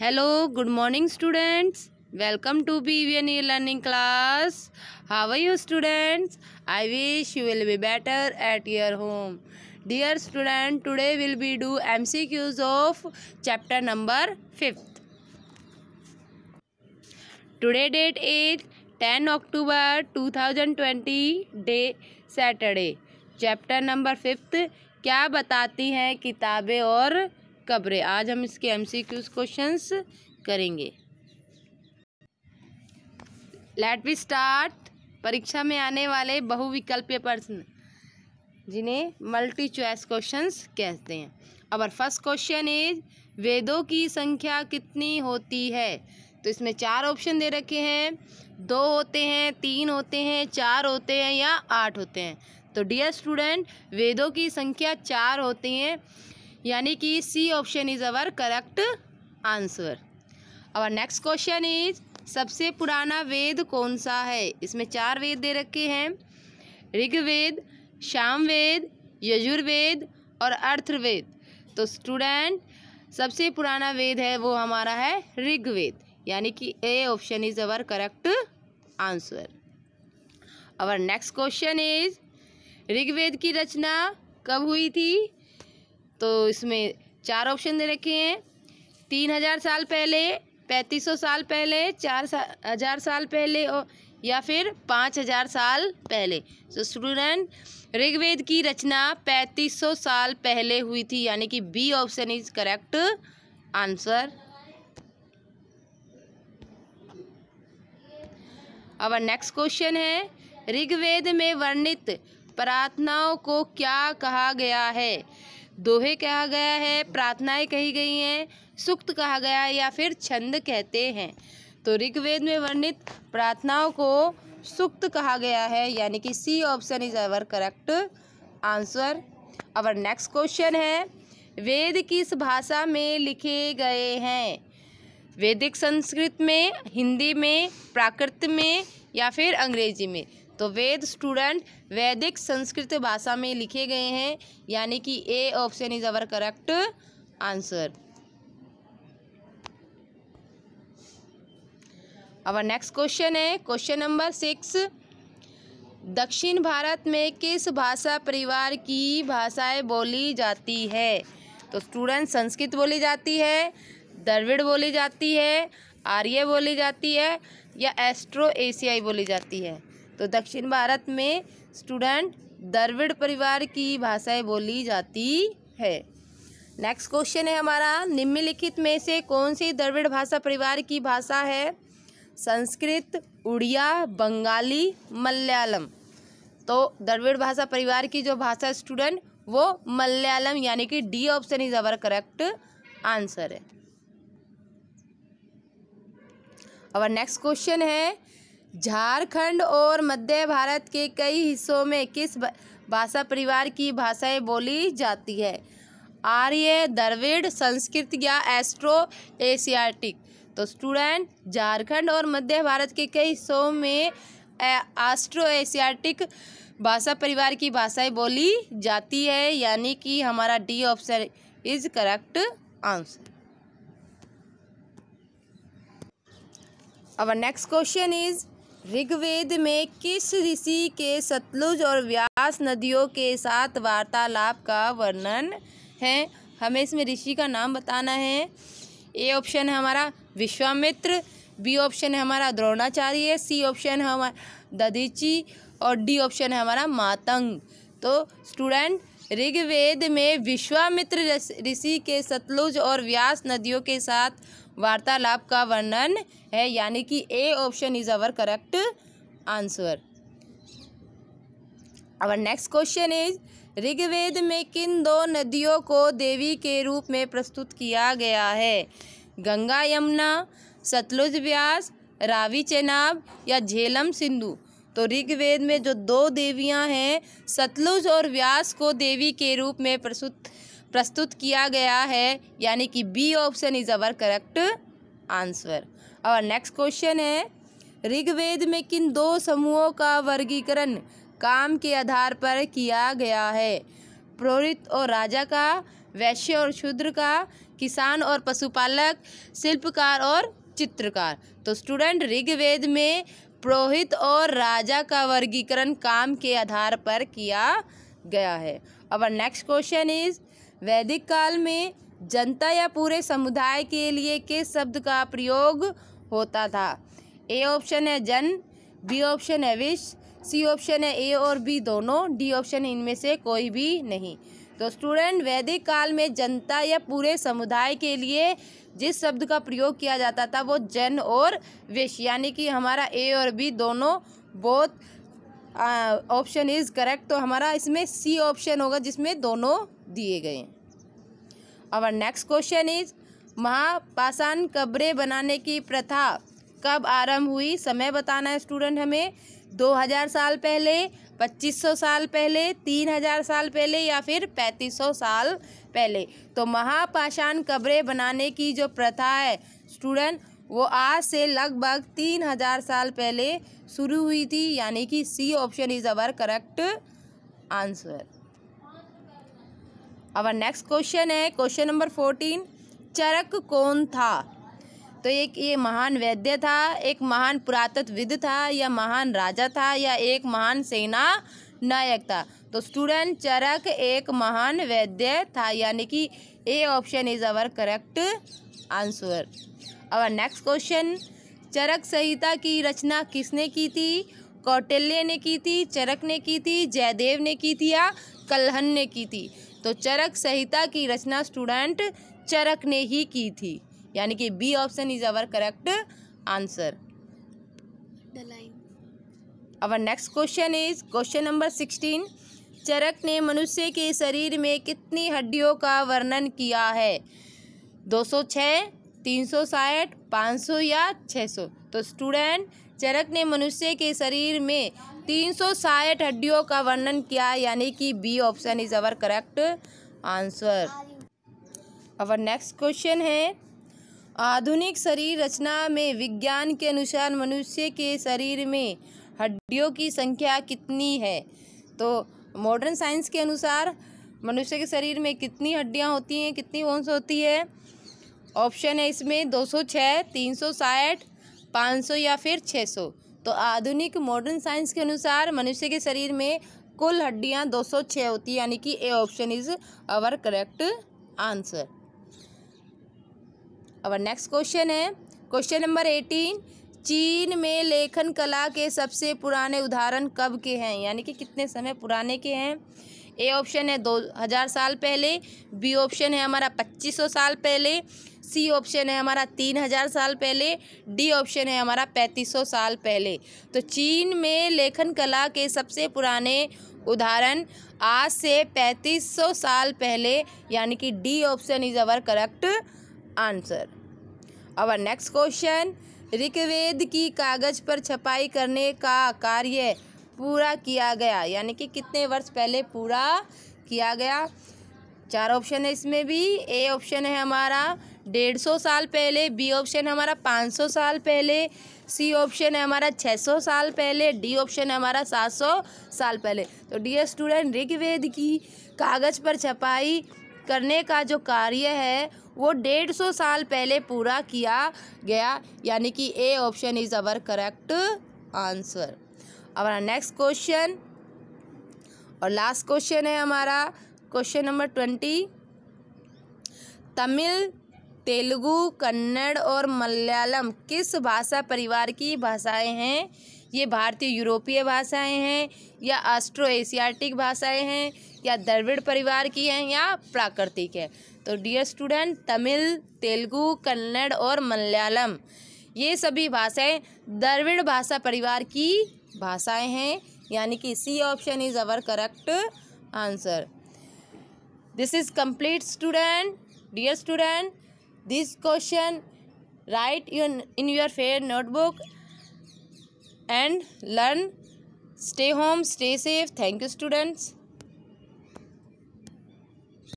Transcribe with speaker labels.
Speaker 1: hello good morning students welcome to B V N E learning class how you students I wish you will be better at your home dear student today will be do M C Qs of chapter number fifth today date is ten October two thousand twenty day Saturday chapter number fifth क्या बताती हैं किताबें और कब्रें आज हम इसके M C Qs questions करेंगे लेट वी स्टार्ट परीक्षा में आने वाले बहुविकल्पीय प्रश्न जिन्हें मल्टी चॉइस क्वेश्चंस कहते हैं अब फर्स्ट क्वेश्चन इज वेदों की संख्या कितनी होती है तो इसमें चार ऑप्शन दे रखे हैं दो होते हैं तीन होते हैं चार होते हैं या आठ होते हैं तो डियर स्टूडेंट वेदों की संख्या चार होती हैं यानी कि C option is our correct answer और नेक्स्ट क्वेश्चन इज सबसे पुराना वेद कौन सा है इसमें चार वेद दे रखे हैं ऋग्वेद वेद यजुर्वेद और अर्थवेद तो स्टूडेंट सबसे पुराना वेद है वो हमारा है ऋग्वेद यानी कि A option is our correct answer our next question is Rigveda की रचना कब हुई थी तो इसमें चार ऑप्शन दे रखे हैं तीन हज़ार साल पहले पैंतीस सौ साल पहले चार सा, हज़ार साल पहले और या फिर पाँच हज़ार साल पहले तो स्टूडेंट ऋग्वेद की रचना सौ साल पहले हुई थी यानी कि B option is correct answer अब नेक्स्ट क्वेश्चन है ऋग्वेद में वर्णित प्रार्थनाओं को क्या कहा गया है दोहे कहा गया है प्रार्थनाएं कही गई हैं सुक्त कहा गया है या फिर छंद कहते हैं तो ऋग्वेद में वर्णित प्रार्थनाओं को सुक्त कहा गया है यानी कि C option is our correct answer our next question है वेद किस भाषा में लिखे गए हैं वैदिक संस्कृत में हिंदी में प्राकृत में या फिर अंग्रेजी में तो वेद स्टूडेंट वैदिक संस्कृत भाषा में लिखे गए हैं यानी कि A option is our correct answer अब नेक्स्ट क्वेश्चन है क्वेश्चन नंबर सिक्स दक्षिण भारत में किस भाषा परिवार की भाषाएं बोली जाती है तो स्टूडेंट संस्कृत बोली जाती है द्रविड़ बोली जाती है आर्य बोली जाती है या एस्ट्रो एशियाई बोली जाती है तो दक्षिण भारत में स्टूडेंट द्रविड़ परिवार की भाषाएं बोली जाती है नेक्स्ट क्वेश्चन है हमारा निम्नलिखित में से कौन सी द्रविड़ भाषा परिवार की भाषा है संस्कृत उड़िया बंगाली मलयालम तो द्रविड़ भाषा परिवार की जो भाषा स्टूडेंट वो मलयालम यानी कि D option is our correct answer है और नेक्स्ट क्वेश्चन है झारखंड और मध्य भारत के कई हिस्सों में किस भाषा परिवार की भाषाएं बोली जाती है आर्य द्रविड़ संस्कृत या एस्ट्रो एशियाटिक तो स्टूडेंट झारखंड और मध्य भारत के कई हिस्सों में एस्ट्रो एशियाटिक भाषा परिवार की भाषाएं बोली जाती है यानी कि हमारा D option is correct answer अब नेक्स्ट क्वेश्चन इज ऋग्वेद में किस ऋषि के सतलुज और व्यास नदियों के साथ वार्तालाप का वर्णन है हमें इसमें ऋषि का नाम बताना है ए ऑप्शन है हमारा विश्वामित्र बी ऑप्शन है हमारा द्रोणाचार्य सी ऑप्शन है हमारा दधीची और डी ऑप्शन है हमारा मातंग तो स्टूडेंट ऋग्वेद में विश्वामित्र ऋषि के सतलुज और व्यास नदियों के साथ वार्तालाप का वर्णन है यानी कि A option is our correct answer our next question is Rigveda में किन दो नदियों को देवी के रूप में प्रस्तुत किया गया है गंगा यमुना सतलुज व्यास रावी चेनाब या झेलम सिंधु तो ऋग्वेद में जो दो देवियां हैं सतलुज और व्यास को देवी के रूप में प्रस्तुत प्रस्तुत किया गया है यानी कि B option is our correct answer और नेक्स्ट क्वेश्चन है ऋग्वेद में किन दो समूहों का वर्गीकरण काम के आधार पर किया गया है पुरोहित और राजा का वैश्य और शूद्र का किसान और पशुपालक शिल्पकार और चित्रकार तो स्टूडेंट ऋग्वेद में पुरोहित और राजा का वर्गीकरण काम के आधार पर किया गया है अब नेक्स्ट क्वेश्चन इज वैदिक काल में जनता या पूरे समुदाय के लिए किस शब्द का प्रयोग होता था ए ऑप्शन है जन बी ऑप्शन है विश सी ऑप्शन है ए और बी दोनों डी ऑप्शन इनमें से कोई भी नहीं तो स्टूडेंट वैदिक काल में जनता या पूरे समुदाय के लिए जिस शब्द का प्रयोग किया जाता था वो जन और विश यानी कि हमारा ए और बी दोनों बहुत ऑप्शन इज़ करेक्ट तो हमारा इसमें सी ऑप्शन होगा जिसमें दोनों दिए गए और नेक्स्ट क्वेश्चन इज महापाषाण कब्रें बनाने की प्रथा कब आरंभ हुई समय बताना है स्टूडेंट हमें 2000 साल पहले 2500 साल पहले 3000 साल पहले या फिर 3500 साल पहले तो महापाषाण कब्रें बनाने की जो प्रथा है स्टूडेंट वो आज से लगभग तीन हज़ार साल पहले शुरू हुई थी यानी कि C option is our correct answer अब नेक्स्ट क्वेश्चन है क्वेश्चन नंबर फोर्टीन चरक कौन था तो एक ये महान वैद्य था एक महान पुरातत्वविद था या महान राजा था या एक महान सेना नायक था तो स्टूडेंट चरक एक महान वैद्य था यानी कि A option is our correct answer अब नेक्स्ट क्वेश्चन चरक संहिता की रचना किसने की थी कौटिल्य ने की थी चरक ने की थी जयदेव ने की थी या कलहन ने की थी तो चरक संहिता की रचना स्टूडेंट चरक ने ही की थी यानी कि B option is our correct answer our next question is question number sixteen Charak ने मनुष्य के शरीर में कितनी हड्डियों का वर्णन किया है दो सौ छः तीन सौ साठ पाँच सौ या छः सौ तो स्टूडेंट चरक ने मनुष्य के शरीर में तीन सौ साठ हड्डियों का वर्णन किया यानी कि B option is our correct answer our next question है आधुनिक शरीर रचना में विज्ञान के अनुसार मनुष्य के शरीर में हड्डियों की संख्या कितनी है तो मॉडर्न साइंस के अनुसार मनुष्य के शरीर में कितनी हड्डियाँ होती हैं कितनी बोन्स होती है ऑप्शन है इसमें दो सौ छः तीन सौ साठ पाँच सौ या फिर छः सौ तो आधुनिक मॉडर्न साइंस के अनुसार मनुष्य के शरीर में कुल हड्डियाँ दो सौ छः होती है यानी कि A option is our correct answer our next question है क्वेश्चन नंबर एटीन चीन में लेखन कला के सबसे पुराने उदाहरण कब के हैं यानी कि कितने समय पुराने के हैं ए ऑप्शन है दो हज़ार साल पहले बी ऑप्शन है हमारा पच्चीस सौ साल पहले सी ऑप्शन है हमारा तीन हज़ार साल पहले डी ऑप्शन है हमारा पैंतीस सौ साल पहले तो चीन में लेखन कला के सबसे पुराने उदाहरण आज से पैंतीस सौ साल पहले यानी कि D option is our correct answer our next question Rigveda की कागज़ पर छपाई करने का कार्य पूरा किया गया यानी कि कितने वर्ष पहले पूरा किया गया चार ऑप्शन है इसमें भी ए ऑप्शन है हमारा डेढ़ सौ साल पहले बी ऑप्शन हमारा पाँच सौ साल पहले सी ऑप्शन है हमारा छः सौ साल पहले डी ऑप्शन है हमारा सात सौ साल पहले तो डियर स्टूडेंट ऋग्वेद की कागज़ पर छपाई करने का जो कार्य है वो डेढ़ सौ साल पहले पूरा किया गया यानी कि A option is our correct answer हमारा नेक्स्ट क्वेश्चन और लास्ट क्वेश्चन है हमारा question number twenty Tamil Telugu Kannada और मलयालम किस भाषा परिवार की भाषाएं हैं ये भारतीय यूरोपीय भाषाएं हैं या ऑस्ट्रो एशियाटिक भाषाएं हैं या द्रविड़ परिवार की हैं या प्राकृतिक है तो डियर स्टूडेंट तमिल तेलुगु कन्नड़ और मलयालम ये सभी भाषाएं द्रविड़ भाषा परिवार की भाषाएं हैं यानी कि C option is our correct answer this is complete student dear student this question write your in your fair notebook and learn stay home stay safe thank you students